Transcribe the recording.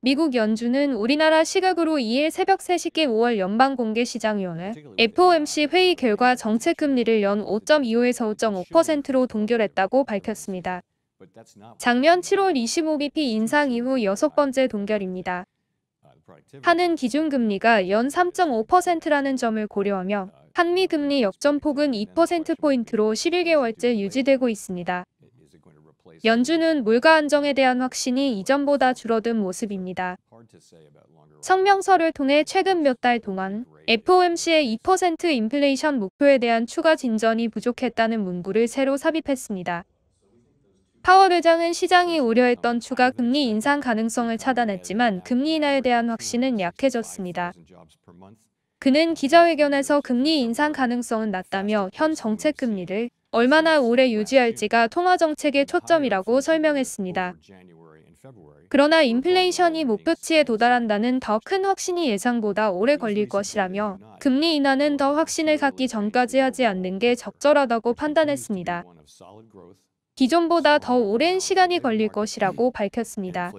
미국 연준은 우리나라 시각으로 2일 새벽 3시께 5월 연방공개시장위원회 FOMC 회의 결과 정책금리를 연 5.25에서 5.5%로 동결했다고 밝혔습니다. 작년 7월 25bp 인상 이후 여섯 번째 동결입니다. 하는 기준금리가 연 3.5%라는 점을 고려하며 한미금리 역전폭은 2%포인트로 11개월째 유지되고 있습니다. 연준은 물가 안정에 대한 확신이 이전보다 줄어든 모습입니다. 성명서를 통해 최근 몇 달 동안 FOMC의 2% 인플레이션 목표에 대한 추가 진전이 부족했다는 문구를 새로 삽입했습니다. 파월 의장은 시장이 우려했던 추가 금리 인상 가능성을 차단했지만 금리 인하에 대한 확신은 약해졌습니다. 그는 기자회견에서 금리 인상 가능성은 낮다며 현 정책 금리를 얼마나 오래 유지할지가 통화 정책의 초점이라고 설명했습니다. 그러나 인플레이션이 목표치에 도달한다는 더 큰 확신이 예상보다 오래 걸릴 것이라며 금리 인하는 더 확신을 갖기 전까지 하지 않는 게 적절하다고 판단했습니다. 기존보다 더 오랜 시간이 걸릴 것이라고 밝혔습니다.